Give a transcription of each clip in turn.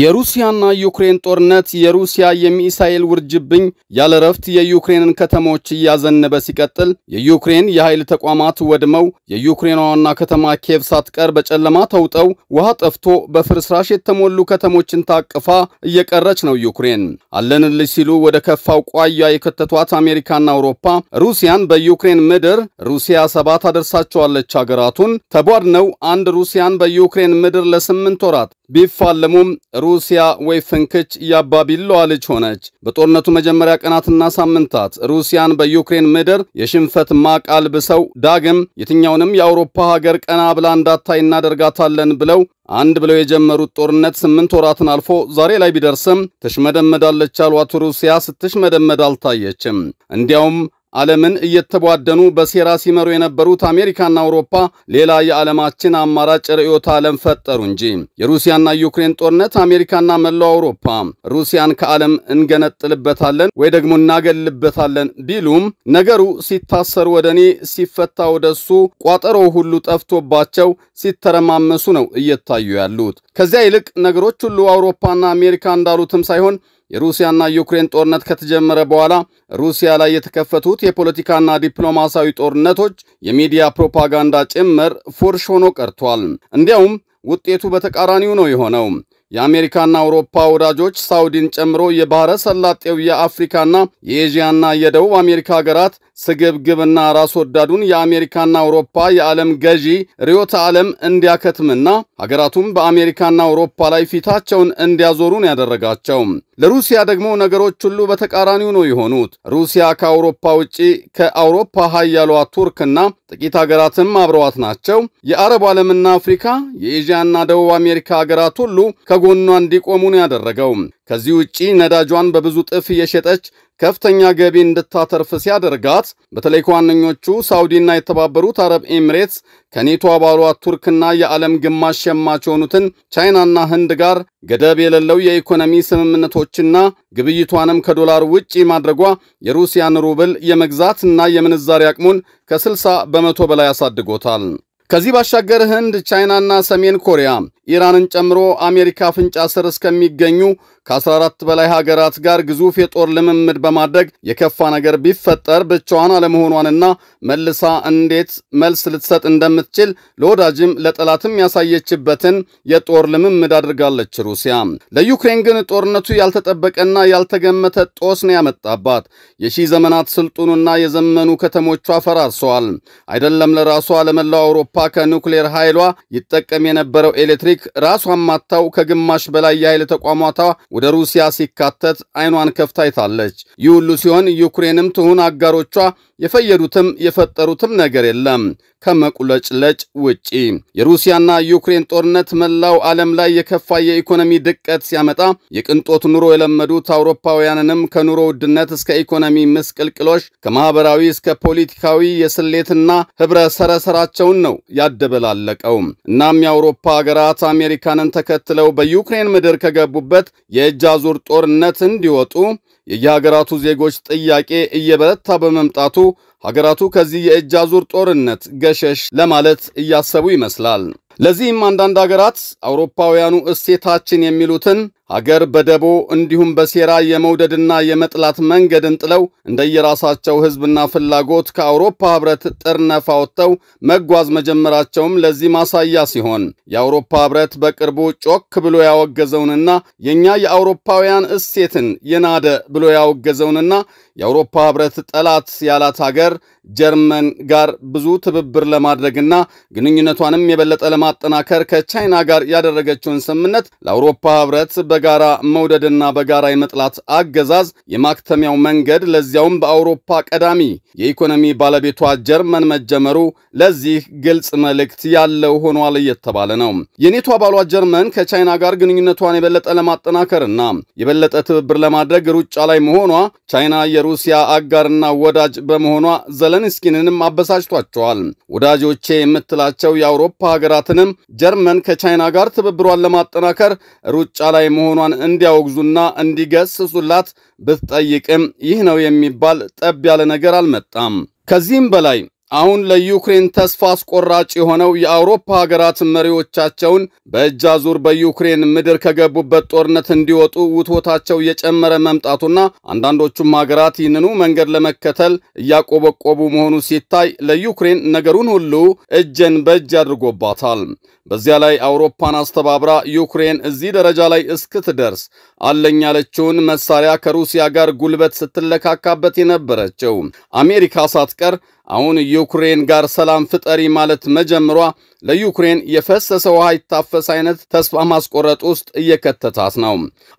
የሩሲያና ዩክሬን ጦርነት የሩሲያ የሚሳኤል ውርጅብኝ ያለ ረፍት የዩክሬንን ከተሞች እያዘነበ ሲቀጥል የዩክሬን የኃይል ተቋማት ወድመው የዩክሬን ዋና ከተማ ኬቭ ሳትቀር በጨለማ ተውጠው ውሃ ጠፍቶ በፍርስራሽ የተሞሉ ከተሞችን ታቅፋ እየቀረች ነው። ዩክሬን አለንልሽ ሲሉ ወደ ከፋው ቋያ የከተቷት አሜሪካና አውሮፓ ሩሲያን በዩክሬን ምድር ሩሲያ ሰባት አደርሳቸዋለች ሀገራቱን ተቧድነው አንድ ሩሲያን በዩክሬን ምድር ለስምንት ወራት ቢፋለሙም ሩሲያ ወይ ፍንክች ያባቢላዋ ልጅ ሆነች። በጦርነቱ መጀመሪያ ቀናትና ሳምንታት ሩሲያን በዩክሬን ምድር የሽንፈት ማቅ አልብሰው ዳግም የትኛውንም የአውሮፓ ሀገር ቀና ብላ እንዳታይ እናደርጋታለን ብለው አንድ ብለው የጀመሩት ጦርነት ስምንት ወራትን አልፎ ዛሬ ላይ ቢደርስም ትሽመደመዳለች አሏት ሩሲያ ስትሽመደመድ አልታየችም። እንዲያውም ዓለምን እየተቧደኑ በሴራ ሲመሩ የነበሩት አሜሪካና አውሮፓ ሌላ የዓለማችን አማራጭ ርዕዮተ ዓለም ፈጠሩ እንጂ የሩሲያና ዩክሬን ጦርነት አሜሪካና መላው አውሮፓ ሩሲያን ከዓለም እንገነጥልበታለን ወይ ደግሞ እናገልበታለን ቢሉም ነገሩ ሲታሰር ወደ እኔ ሲፈታ ወደ እሱ ቋጠሮ ሁሉ ጠፍቶባቸው ሲተረማመሱ ነው እየታዩ ያሉት። ከዚያ ይልቅ ነገሮች ሁሉ አውሮፓና አሜሪካ እንዳሉትም ሳይሆን የሩሲያና ዩክሬን ጦርነት ከተጀመረ በኋላ ሩሲያ ላይ የተከፈቱት የፖለቲካና ዲፕሎማሲያዊ ጦርነቶች የሚዲያ ፕሮፓጋንዳ ጭምር ፉርሽ ሆኖ ቀርቷል። እንዲያውም ውጤቱ በተቃራኒው ነው የሆነው። የአሜሪካና አውሮፓ ወዳጆች ሳውዲን ጨምሮ የባሕረ ሰላጤው የአፍሪካና የኤዥያና የደቡብ አሜሪካ ሀገራት ስግብግብና ራስ ወዳዱን የአሜሪካና አውሮፓ የዓለም ገዢ ርዕዮተ ዓለም እንዲያከትምና ሀገራቱም በአሜሪካና አውሮፓ ላይ ፊታቸውን እንዲያዞሩን ያደረጋቸው። ለሩሲያ ደግሞ ነገሮች ሁሉ በተቃራኒው ነው የሆኑት። ሩሲያ ከአውሮፓ ውጪ ከአውሮፓ ሀያሏ ቱርክና ጥቂት ሀገራትም አብረዋት ናቸው። የአረብ ዓለምና አፍሪካ፣ የኤዥያና ደቡብ አሜሪካ ሀገራት ሁሉ ከጎኗ እንዲቆሙ ነው ያደረገው። ከዚህ ውጪ ነዳጇን በብዙ ጥፍ እየሸጠች ከፍተኛ ገቢ እንድታተርፍ ሲያደርጋት በተለይ ከዋነኞቹ ሳውዲና የተባበሩት አረብ ኤምሬትስ ከኔቶ አባሏ ቱርክና የዓለም ግማሽ ሸማች የሆኑትን ቻይናና ህንድ ጋር ገደብ የሌለው የኢኮኖሚ ስምምነቶችና ግብይቷንም ከዶላር ውጪ ማድረጓ የሩሲያን ሩብል የመግዛትና የምንዛሪ አቅሙን ከ60 በመቶ በላይ አሳድጎታል። ከዚህ ባሻገር ህንድ፣ ቻይናና ሰሜን ኮሪያ ኢራንን ጨምሮ አሜሪካ ፍንጫ ስር እስከሚገኙ ከ14 በላይ ሀገራት ጋር ግዙፍ የጦር ልምምድ በማድረግ የከፋ ነገር ቢፈጠር ብቻዋን አለመሆኗንና መልሳ እንዴት መልስ ልትሰጥ እንደምትችል ለወዳጅም ለጠላትም ያሳየችበትን የጦር ልምምድ አድርጋለች። ሩሲያ ለዩክሬን ግን ጦርነቱ ያልተጠበቀና ያልተገመተ ጦስ ነው ያመጣባት። የሺህ ዘመናት ስልጡንና የዘመኑ ከተሞቿ ፈራርሰዋል። አይደለም ለራሷ ለመላው አውሮፓ ከኑክሌር ኃይሏ ይጠቀም የነበረው ኤሌክትሪክ ራሷን ማታው ከግማሽ በላይ የኃይል ተቋማቷ ወደ ሩሲያ ሲካተት አይኗን ከፍታ አይታለች። ይህ ሁሉ ሲሆን ዩክሬንም ትሁን አጋሮቿ የፈየዱትም የፈጠሩትም ነገር የለም ከመቁለጭለጭ ውጪ። የሩሲያና ዩክሬን ጦርነት መላው ዓለም ላይ የከፋ የኢኮኖሚ ድቀት ሲያመጣ የቅንጦት ኑሮ የለመዱት አውሮፓውያንንም ከኑሮ ውድነት እስከ ኢኮኖሚ ምስቅልቅሎች ከማኅበራዊ እስከ ፖለቲካዊ የስሌትና ኅብረ ሰረሰራቸውን ነው ያደበላለቀው። እናም የአውሮፓ አገራት አሜሪካንን ተከትለው በዩክሬን ምድር ከገቡበት የእጅ አዙር ጦርነት እንዲወጡ የየሀገራቱ ዜጎች ጥያቄ እየበረታ በመምጣቱ ሀገራቱ ከዚህ የእጅ አዙር ጦርነት ገሸሽ ለማለት እያሰቡ ይመስላል። ለዚህም አንዳንድ ሀገራት አውሮፓውያኑ እሴታችን የሚሉትን አገር በደቦ እንዲሁም በሴራ የመውደድና የመጥላት መንገድን ጥለው እንደየራሳቸው ሕዝብና ፍላጎት ከአውሮፓ ኅብረት ነፋ ወጥተው መጓዝ መጀመራቸውም ለዚህ ማሳያ ሲሆን የአውሮፓ ኅብረት በቅርቡ ጮክ ብሎ ያወገዘውንና የእኛ የአውሮፓውያን እሴትን የናደ ብሎ ያወገዘውንና የአውሮፓ ኅብረት ጠላት ያላት አገር ጀርመን ጋር ብዙ ትብብር ለማድረግና ግንኙነቷንም የበለጠ ለማጠናከር ከቻይና ጋር ያደረገችውን ስምምነት ለአውሮፓ ኅብረት በ በጋራ መውደድና በጋራ የመጥላት አገዛዝ የማክተሚያው መንገድ ለዚያውም በአውሮፓ ቀዳሚ የኢኮኖሚ ባለቤቷ ጀርመን መጀመሩ ለዚህ ግልጽ መልእክት ያለው ሆኗል እየተባለ ነው። የኔቶ አባሏ ጀርመን ከቻይና ጋር ግንኙነቷን የበለጠ ለማጠናከርና የበለጠ ትብብር ለማድረግ ሩጫ ላይ መሆኗ ቻይና የሩሲያ አጋርና ወዳጅ በመሆኗ ዘለንስኪንንም አበሳጭቷቸዋል። ወዳጆቼ የምትላቸው የአውሮፓ ሀገራትንም ጀርመን ከቻይና ጋር ትብብሯን ለማጠናከር ሩጫ ላይ መሆኗ መሆኗን እንዲያወግዙና እንዲገስጹላት ብትጠይቅም ይህ ነው የሚባል ጠብ ያለ ነገር አልመጣም። ከዚህም በላይ አሁን ለዩክሬን ተስፋ አስቆራጭ የሆነው የአውሮፓ ሀገራት መሪዎቻቸውን በእጅ አዙር በዩክሬን ምድር ከገቡበት ጦርነት እንዲወጡ ውትወታቸው እየጨመረ መምጣቱና አንዳንዶቹም ሀገራት ይህንኑ መንገድ ለመከተል እያቆበቆቡ መሆኑ ሲታይ ለዩክሬን ነገሩን ሁሉ እጅን በእጅ አድርጎባታል። በዚያ ላይ አውሮፓን አስተባብራ ዩክሬን እዚህ ደረጃ ላይ እስክትደርስ አለኝ ያለችውን መሳሪያ ከሩሲያ ጋር ጉልበት ስትለካካበት የነበረችው አሜሪካ ሳትቀር አሁን ዩክሬን ጋር ሰላም ፍጠሪ ማለት መጀመሯ ለዩክሬን የፈሰሰ ውሃ ይታፈስ አይነት ተስፋ ማስቆረጥ ውስጥ እየከተታት ነው።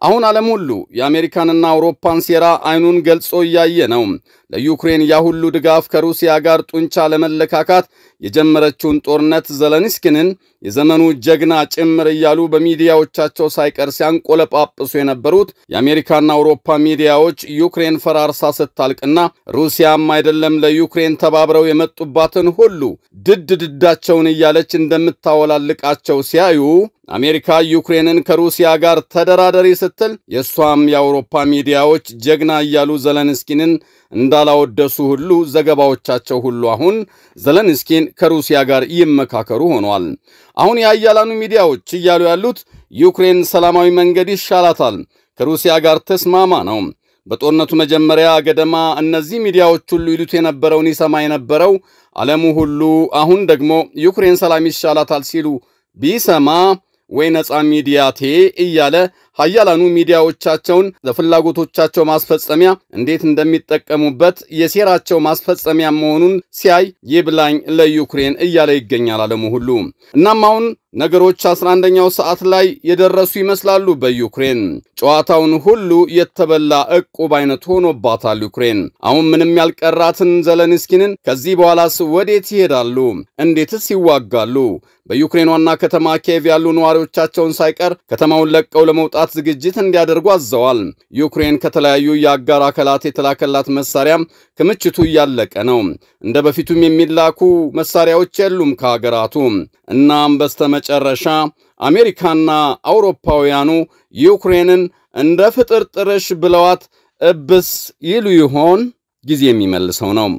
አሁን ዓለም ሁሉ የአሜሪካንና አውሮፓን ሴራ አይኑን ገልጾ እያየ ነው። ለዩክሬን ያ ሁሉ ድጋፍ ከሩሲያ ጋር ጡንቻ ለመለካካት የጀመረችውን ጦርነት ዘለንስኪንን የዘመኑ ጀግና ጭምር እያሉ በሚዲያዎቻቸው ሳይቀር ሲያንቆለጳጵሱ የነበሩት የአሜሪካና አውሮፓ ሚዲያዎች ዩክሬን ፈራርሳ ስታልቅና ሩሲያም አይደለም ለዩክሬን ተባብረው የመጡባትን ሁሉ ድድ ድዳቸውን እያለች ኃይሎች እንደምታወላልቃቸው ሲያዩ አሜሪካ ዩክሬንን ከሩሲያ ጋር ተደራደሪ ስትል የእሷም የአውሮፓ ሚዲያዎች ጀግና እያሉ ዘለንስኪንን እንዳላወደሱ ሁሉ ዘገባዎቻቸው ሁሉ አሁን ዘለንስኪን ከሩሲያ ጋር ይመካከሩ ሆኗል። አሁን የአያላኑ ሚዲያዎች እያሉ ያሉት ዩክሬን ሰላማዊ መንገድ ይሻላታል፣ ከሩሲያ ጋር ተስማማ ነው በጦርነቱ መጀመሪያ ገደማ እነዚህ ሚዲያዎች ሁሉ ይሉት የነበረውን ይሰማ የነበረው ዓለሙ ሁሉ አሁን ደግሞ ዩክሬን ሰላም ይሻላታል ሲሉ ቢሰማ ወይ ነፃ ቴ እያለ ሀያላኑ ሚዲያዎቻቸውን ለፍላጎቶቻቸው ማስፈጸሚያ እንዴት እንደሚጠቀሙበት የሴራቸው ማስፈጸሚያ መሆኑን ሲያይ ይብላኝ ለዩክሬን እያለ ይገኛል ዓለሙ ሁሉ። እናም አሁን ነገሮች 11ኛው ሰዓት ላይ የደረሱ ይመስላሉ። በዩክሬን ጨዋታውን ሁሉ የተበላ ዕቁብ አይነት ሆኖባታል። ዩክሬን አሁን ምንም ያልቀራትን ዘለንስኪንን ከዚህ በኋላስ ወዴት ይሄዳሉ? እንዴትስ ይዋጋሉ? በዩክሬን ዋና ከተማ ኪየቭ ያሉ ነዋሪዎቻቸውን ሳይቀር ከተማውን ለቀው ለመውጣት ዝግጅት እንዲያደርጉ አዘዋል። ዩክሬን ከተለያዩ የአጋር አካላት የተላከላት መሳሪያም ክምችቱ እያለቀ ነው። እንደ በፊቱም የሚላኩ መሳሪያዎች የሉም ከሀገራቱ እናም በስተመ መጨረሻ አሜሪካና አውሮፓውያኑ ዩክሬንን እንደ ፍጥርጥርሽ ብለዋት እብስ ይሉ ይሆን? ጊዜ የሚመልሰው ነው።